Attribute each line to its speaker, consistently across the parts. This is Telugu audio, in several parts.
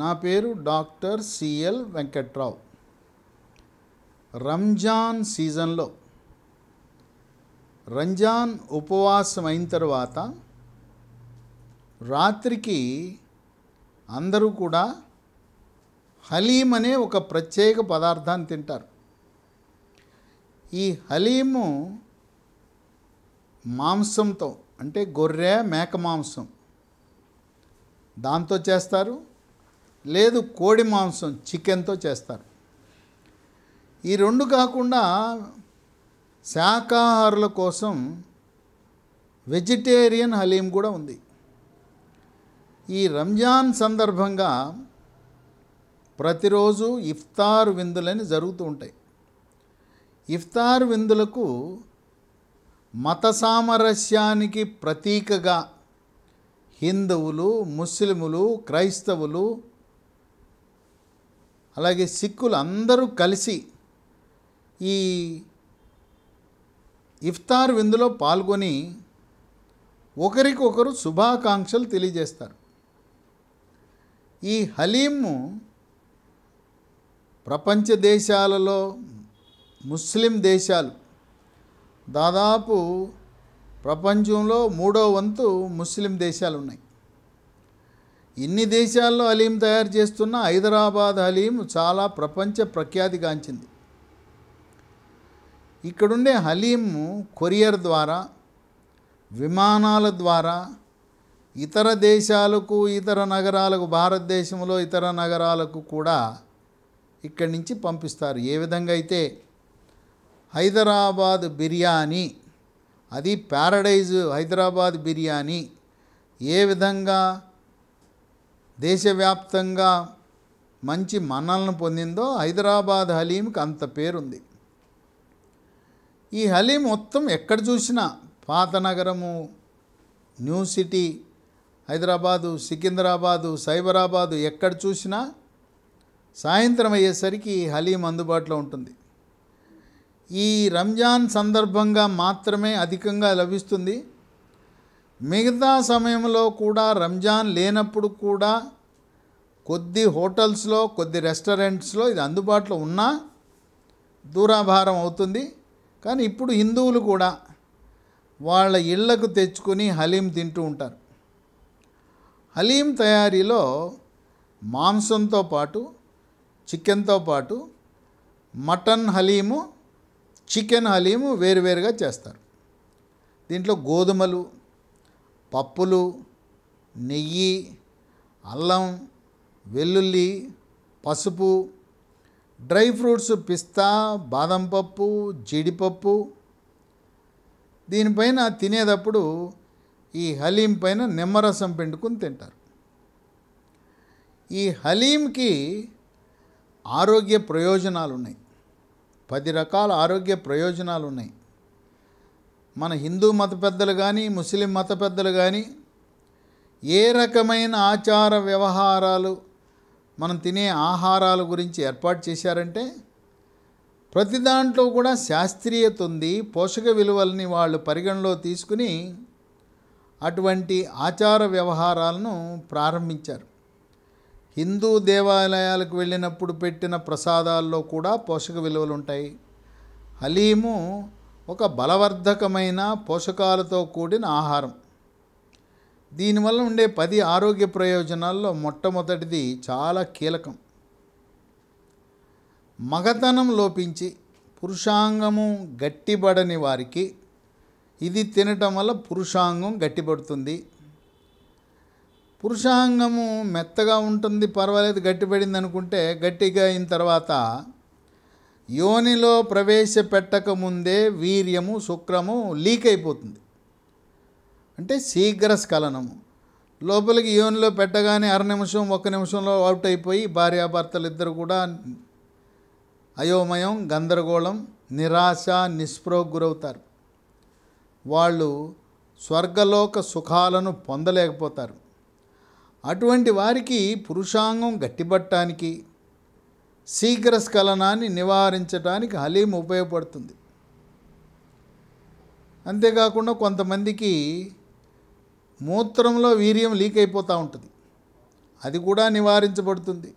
Speaker 1: నా పేరు డాక్టర్ సిఎల్ వెంకట్రావు రంజాన్ సీజన్లో రంజాన్ ఉపవాసం అయిన తర్వాత రాత్రికి అందరూ కూడా హలీం అనే ఒక ప్రత్యేక పదార్థాన్ని తింటారు ఈ హలీము మాంసంతో అంటే గొర్రె మేక మాంసం దాంతో చేస్తారు లేదు కోడి మాంసం చికెన్తో చేస్తారు ఈ రెండు కాకుండా శాకాహారుల కోసం వెజిటేరియన్ హలీం కూడా ఉంది ఈ రంజాన్ సందర్భంగా ప్రతిరోజు ఇఫ్తార్ విందులని జరుగుతూ ఉంటాయి ఇఫ్తార్ విందులకు మత సామరస్యానికి ప్రతీకగా హిందువులు ముస్లిములు క్రైస్తవులు అలాగే సిక్కులు అందరూ కలిసి ఈ ఇఫ్తార్ విందులో పాల్గొని ఒకరికొకరు శుభాకాంక్షలు తెలియజేస్తారు ఈ హలీము ప్రపంచ దేశాలలో ముస్లిం దేశాలు దాదాపు ప్రపంచంలో మూడో వంతు ముస్లిం దేశాలు ఉన్నాయి ఇన్ని దేశాల్లో అలీం తయారు చేస్తున్న హైదరాబాద్ హలీం చాలా ప్రపంచ ప్రఖ్యాతిగాంచింది ఇక్కడుండే హలీం కొరియర్ ద్వారా విమానాల ద్వారా ఇతర దేశాలకు ఇతర నగరాలకు భారతదేశంలో ఇతర నగరాలకు కూడా ఇక్కడి నుంచి పంపిస్తారు ఏ విధంగా అయితే హైదరాబాద్ బిర్యానీ అది ప్యారడైజ్ హైదరాబాద్ బిర్యానీ ఏ విధంగా దేశవ్యాప్తంగా మంచి మన్నలను పొందిందో హైదరాబాద్ హలీంకి అంత పేరుంది ఈ హలీం మొత్తం ఎక్కడ చూసినా పాత నగరము న్యూ సిటీ హైదరాబాదు సికింద్రాబాదు సైబరాబాదు ఎక్కడ చూసినా సాయంత్రం అయ్యేసరికి హలీం అందుబాటులో ఉంటుంది ఈ రంజాన్ సందర్భంగా మాత్రమే అధికంగా లభిస్తుంది మిగతా సమయంలో కూడా రంజాన్ లేనప్పుడు కూడా కొద్ది హోటల్స్లో కొద్ది రెస్టారెంట్స్లో ఇది అందుబాటులో ఉన్నా దూరాభారం అవుతుంది కానీ ఇప్పుడు హిందువులు కూడా వాళ్ళ ఇళ్లకు తెచ్చుకొని హలీం తింటూ ఉంటారు హలీం తయారీలో మాంసంతో పాటు చికెన్తో పాటు మటన్ హలీము చికెన్ హలీము వేరువేరుగా చేస్తారు దీంట్లో గోధుమలు పప్పులు నెయ్యి అల్లం వెల్లుల్లి పసుపు డ్రై ఫ్రూట్స్ పిస్తా బాదం పప్పు జీడిపప్పు దీనిపైన తినేటప్పుడు ఈ హలీం పైన నిమ్మరసం పిండుకుని తింటారు ఈ హలీంకి ఆరోగ్య ప్రయోజనాలు ఉన్నాయి పది రకాల ఆరోగ్య ప్రయోజనాలు ఉన్నాయి మన హిందూ మత పెద్దలు కానీ ముస్లిం మత పెద్దలు కానీ ఏ రకమైన ఆచార వ్యవహారాలు మనం తినే ఆహారాల గురించి ఏర్పాటు చేశారంటే ప్రతి దాంట్లో కూడా శాస్త్రీయత ఉంది పోషక విలువల్ని వాళ్ళు పరిగణలో తీసుకుని అటువంటి ఆచార వ్యవహారాలను ప్రారంభించారు హిందూ దేవాలయాలకు వెళ్ళినప్పుడు పెట్టిన ప్రసాదాల్లో కూడా పోషక విలువలు ఉంటాయి హలీము ఒక బలవర్ధకమైన పోషకాలతో కూడిన ఆహారం దీనివల్ల ఉండే పది ఆరోగ్య ప్రయోజనాల్లో మొట్టమొదటిది చాలా కీలకం మగతనం లోపించి పురుషాంగము గట్టిపడని వారికి ఇది తినటం వల్ల పురుషాంగం గట్టిపడుతుంది పురుషాంగము మెత్తగా ఉంటుంది పర్వాలేదు గట్టిపడింది అనుకుంటే గట్టిగా అయిన తర్వాత యోనిలో ప్రవేశపెట్టకముందే వీర్యము శుక్రము లీక్ అయిపోతుంది అంటే శీఘ్ర స్ఖలనము లోపలికి యోనిలో పెట్టగానే అర నిమిషం ఒక్క నిమిషంలో అవుట్ అయిపోయి భార్యాభర్తలు ఇద్దరు కూడా అయోమయం గందరగోళం నిరాశ నిస్పృహ గురవుతారు వాళ్ళు స్వర్గలోక సుఖాలను పొందలేకపోతారు అటువంటి వారికి పురుషాంగం గట్టిపట్టడానికి శీఘ్ర స్ఖలనాన్ని నివారించడానికి హలీం ఉపయోగపడుతుంది అంతేకాకుండా కొంతమందికి మూత్రంలో వీర్యం లీక్ అయిపోతూ ఉంటుంది అది కూడా నివారించబడుతుంది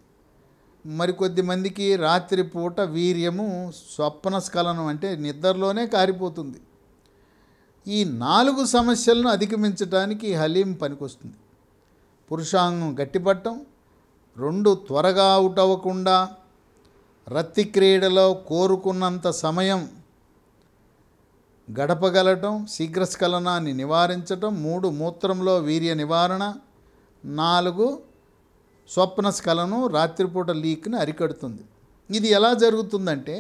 Speaker 1: మరికొద్ది మందికి రాత్రిపూట వీర్యము స్వప్న స్ఖలనం అంటే నిద్రలోనే కారిపోతుంది ఈ నాలుగు సమస్యలను అధిగమించడానికి హలీం పనికొస్తుంది పురుషాంగం గట్టిపట్టం రెండు త్వరగా అవుట్ అవ్వకుండా రత్తి క్రీడలో కోరుకున్నంత సమయం గడపగలటం శీఘ్రస్ఖలనాన్ని నివారించటం మూడు మూత్రంలో వీర్య నివారణ నాలుగు స్వప్న స్ఖలనం రాత్రిపూట లీక్ని అరికడుతుంది ఇది ఎలా జరుగుతుందంటే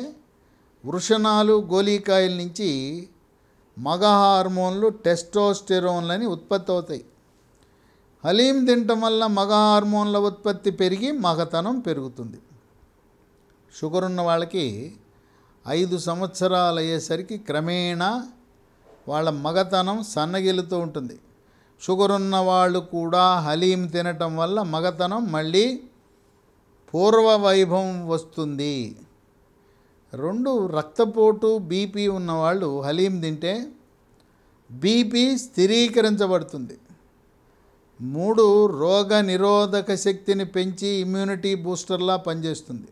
Speaker 1: వృషణాలు గోలీకాయల నుంచి మగ హార్మోన్లు టెస్టోస్టెరోన్లని ఉత్పత్తి అవుతాయి హలీం తినటం వల్ల మగ హార్మోన్ల ఉత్పత్తి పెరిగి మగతనం పెరుగుతుంది షుగర్ ఉన్న వాళ్ళకి ఐదు సంవత్సరాలు అయ్యేసరికి క్రమేణా వాళ్ళ మగతనం సన్నగిలుతూ ఉంటుంది షుగర్ ఉన్న వాళ్ళు కూడా హలీం తినటం వల్ల మగతనం మళ్ళీ పూర్వ వైభవం వస్తుంది రెండు రక్తపోటు బీపీ ఉన్నవాళ్ళు హలీం తింటే బీపీ స్థిరీకరించబడుతుంది మూడు రోగ నిరోధక శక్తిని పెంచి ఇమ్యూనిటీ బూస్టర్లా పనిచేస్తుంది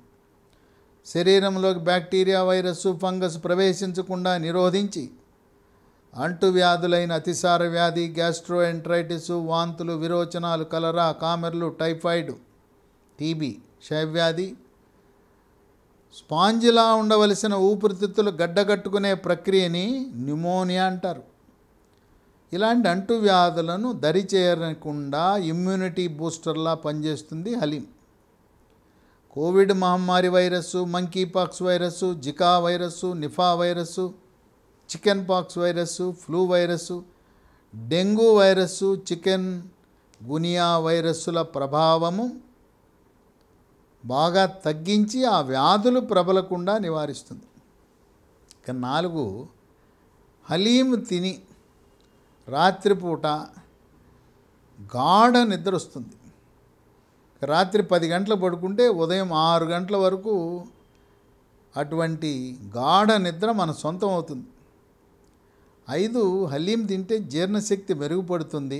Speaker 1: శరీరంలోకి బ్యాక్టీరియా వైరస్ ఫంగస్ ప్రవేశించకుండా నిరోధించి అంటువ్యాధులైన అతిసార వ్యాధి ఎంట్రైటిస్ వాంతులు విరోచనాలు కలరా కామెర్లు టైఫాయిడ్ టీబీ క్షయవ్యాధి స్పాంజిలా ఉండవలసిన ఊపిరితిత్తులు గడ్డగట్టుకునే ప్రక్రియని న్యూమోనియా అంటారు ఇలాంటి అంటువ్యాధులను దరిచేరకుండా ఇమ్యూనిటీ బూస్టర్లా పనిచేస్తుంది హలీం కోవిడ్ మహమ్మారి virus monkeypox virus Zika virus Nipah virus chicken pox virus flu virus dengue virus chikungunya వైరస్సుల ప్రభావము బాగా తగ్గించి ఆ వ్యాధులు ప్రబలకుండా నివారిస్తుంది ఇక నాలుగు హలీం తిని రాత్రిపూట గాఢ నిద్ర వస్తుంది రాత్రి పది గంటలు పడుకుంటే ఉదయం ఆరు గంటల వరకు అటువంటి గాఢ నిద్ర మన సొంతం అవుతుంది ఐదు హలీం తింటే జీర్ణశక్తి మెరుగుపడుతుంది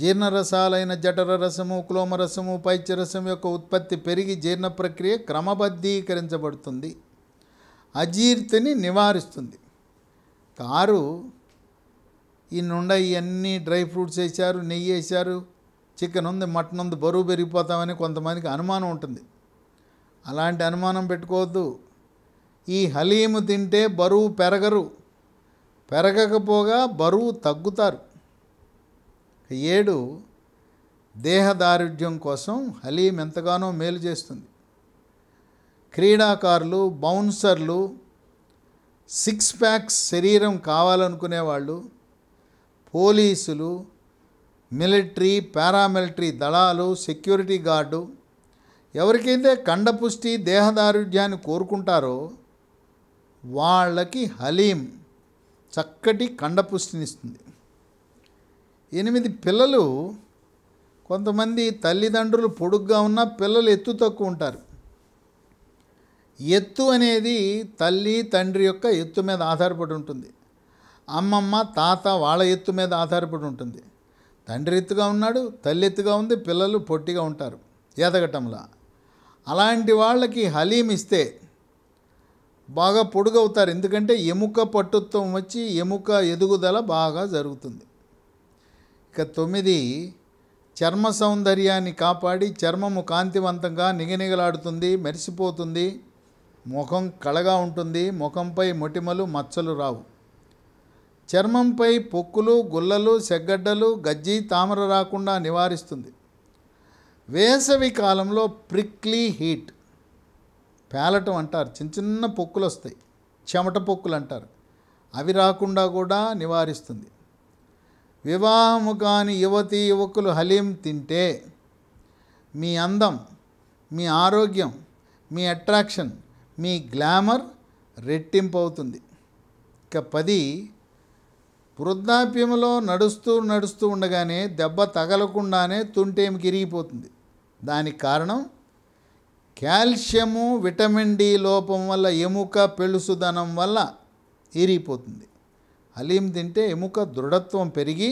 Speaker 1: జీర్ణరసాలైన జఠర రసము క్లోమ రసము పైచ్యరసం యొక్క ఉత్పత్తి పెరిగి జీర్ణ ప్రక్రియ క్రమబద్ధీకరించబడుతుంది అజీర్తిని నివారిస్తుంది కారు ఈ నుండా ఇవన్నీ డ్రై ఫ్రూట్స్ వేశారు నెయ్యి వేశారు చికెన్ ఉంది మటన్ ఉంది బరువు పెరిగిపోతామని కొంతమందికి అనుమానం ఉంటుంది అలాంటి అనుమానం పెట్టుకోవద్దు ఈ హలీము తింటే బరువు పెరగరు పెరగకపోగా బరువు తగ్గుతారు ఏడు దేహదారుఢ్యం కోసం హలీం ఎంతగానో మేలు చేస్తుంది క్రీడాకారులు బౌన్సర్లు సిక్స్ ప్యాక్స్ శరీరం కావాలనుకునేవాళ్ళు పోలీసులు మిలిటరీ పారామిలిటరీ దళాలు సెక్యూరిటీ గార్డు ఎవరికైతే కండపుష్టి దేహదారుఢ్యాన్ని కోరుకుంటారో వాళ్ళకి హలీం చక్కటి కండపుష్టినిస్తుంది ఎనిమిది పిల్లలు కొంతమంది తల్లిదండ్రులు పొడుగ్గా ఉన్నా పిల్లలు ఎత్తు తక్కువ ఉంటారు ఎత్తు అనేది తల్లి తండ్రి యొక్క ఎత్తు మీద ఆధారపడి ఉంటుంది అమ్మమ్మ తాత వాళ్ళ ఎత్తు మీద ఆధారపడి ఉంటుంది తండ్రి ఎత్తుగా ఉన్నాడు తల్లి ఎత్తుగా ఉంది పిల్లలు పొట్టిగా ఉంటారు ఎదగటంలా అలాంటి వాళ్ళకి హలీం ఇస్తే బాగా పొడుగవుతారు ఎందుకంటే ఎముక పట్టుత్వం వచ్చి ఎముక ఎదుగుదల బాగా జరుగుతుంది ఇక తొమ్మిది చర్మ సౌందర్యాన్ని కాపాడి చర్మము కాంతివంతంగా నిగనిగలాడుతుంది మెరిసిపోతుంది ముఖం కళగా ఉంటుంది ముఖంపై మొటిమలు మచ్చలు రావు చర్మంపై పొక్కులు గుల్లలు సెగ్గడ్డలు గజ్జి తామర రాకుండా నివారిస్తుంది వేసవి కాలంలో ప్రిక్లీ హీట్ పేలటం అంటారు చిన్న చిన్న పొక్కులు వస్తాయి చెమట పొక్కులు అంటారు అవి రాకుండా కూడా నివారిస్తుంది వివాహము కాని యువతి యువకులు హలీం తింటే మీ అందం మీ ఆరోగ్యం మీ అట్రాక్షన్ మీ గ్లామర్ రెట్టింపు అవుతుంది ఇక పది వృద్ధాప్యంలో నడుస్తూ నడుస్తూ ఉండగానే దెబ్బ తగలకుండానే తుంటేమి కిరిగిపోతుంది దానికి కారణం కాల్షియము విటమిన్ డి లోపం వల్ల ఎముక పెళుసుదనం వల్ల ఇరిగిపోతుంది హలీం తింటే ఎముక దృఢత్వం పెరిగి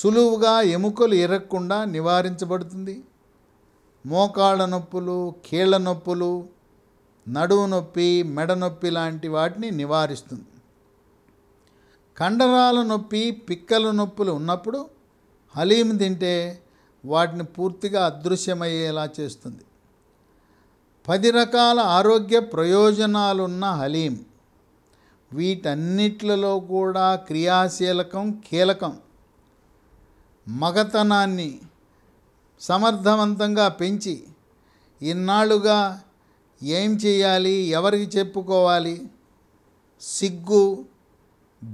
Speaker 1: సులువుగా ఎముకలు ఇరగకుండా నివారించబడుతుంది మోకాళ్ళ నొప్పులు కీళ్ళ నొప్పులు నడువు నొప్పి మెడ నొప్పి లాంటి వాటిని నివారిస్తుంది కండరాల నొప్పి పిక్కల నొప్పులు ఉన్నప్పుడు హలీం తింటే వాటిని పూర్తిగా అదృశ్యమయ్యేలా చేస్తుంది పది రకాల ఆరోగ్య ప్రయోజనాలున్న హలీం వీటన్నిట్లలో కూడా క్రియాశీలకం కీలకం మగతనాన్ని సమర్థవంతంగా పెంచి ఇన్నాళ్ళుగా ఏం చేయాలి ఎవరికి చెప్పుకోవాలి సిగ్గు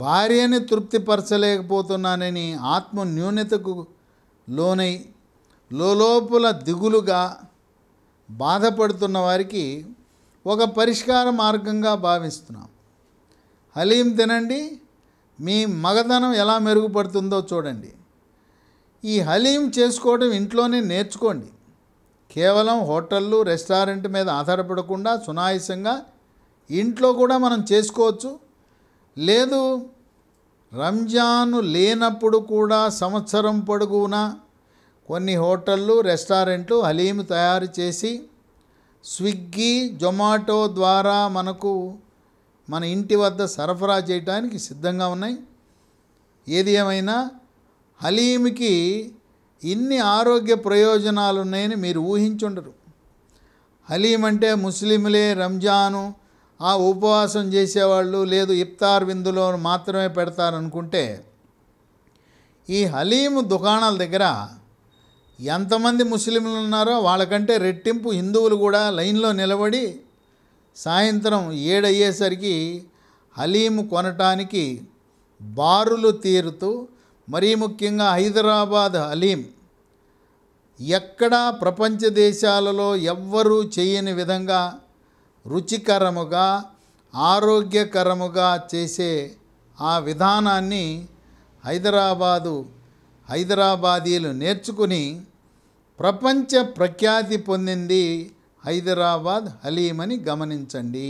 Speaker 1: భార్యని తృప్తిపరచలేకపోతున్నానని ఆత్మ న్యూనతకు లోనై లోపల దిగులుగా బాధపడుతున్న వారికి ఒక పరిష్కార మార్గంగా భావిస్తున్నాం హలీం తినండి మీ మగధనం ఎలా మెరుగుపడుతుందో చూడండి ఈ హలీం చేసుకోవడం ఇంట్లోనే నేర్చుకోండి కేవలం హోటళ్ళు రెస్టారెంట్ మీద ఆధారపడకుండా సునాయసంగా ఇంట్లో కూడా మనం చేసుకోవచ్చు లేదు రంజాను లేనప్పుడు కూడా సంవత్సరం పొడుగునా కొన్ని హోటళ్ళు రెస్టారెంట్లు హలీం తయారు చేసి స్విగ్గీ జొమాటో ద్వారా మనకు మన ఇంటి వద్ద సరఫరా చేయడానికి సిద్ధంగా ఉన్నాయి ఏది ఏమైనా హలీముకి ఇన్ని ఆరోగ్య ప్రయోజనాలు ఉన్నాయని మీరు ఊహించుండరు హలీం అంటే ముస్లింలే రంజాను ఆ ఉపవాసం చేసేవాళ్ళు లేదు ఇఫ్తార్ విందులో మాత్రమే పెడతారనుకుంటే ఈ హలీము దుకాణాల దగ్గర ఎంతమంది ముస్లింలు ఉన్నారో వాళ్ళకంటే రెట్టింపు హిందువులు కూడా లైన్లో నిలబడి సాయంత్రం ఏడయ్యేసరికి హలీము కొనటానికి బారులు తీరుతూ మరీ ముఖ్యంగా హైదరాబాద్ హలీం ఎక్కడా ప్రపంచ దేశాలలో ఎవ్వరూ చేయని విధంగా రుచికరముగా ఆరోగ్యకరముగా చేసే ఆ విధానాన్ని హైదరాబాదు హైదరాబాదీలు నేర్చుకుని ప్రపంచ ప్రఖ్యాతి పొందింది హైదరాబాద్ హలీమని గమనించండి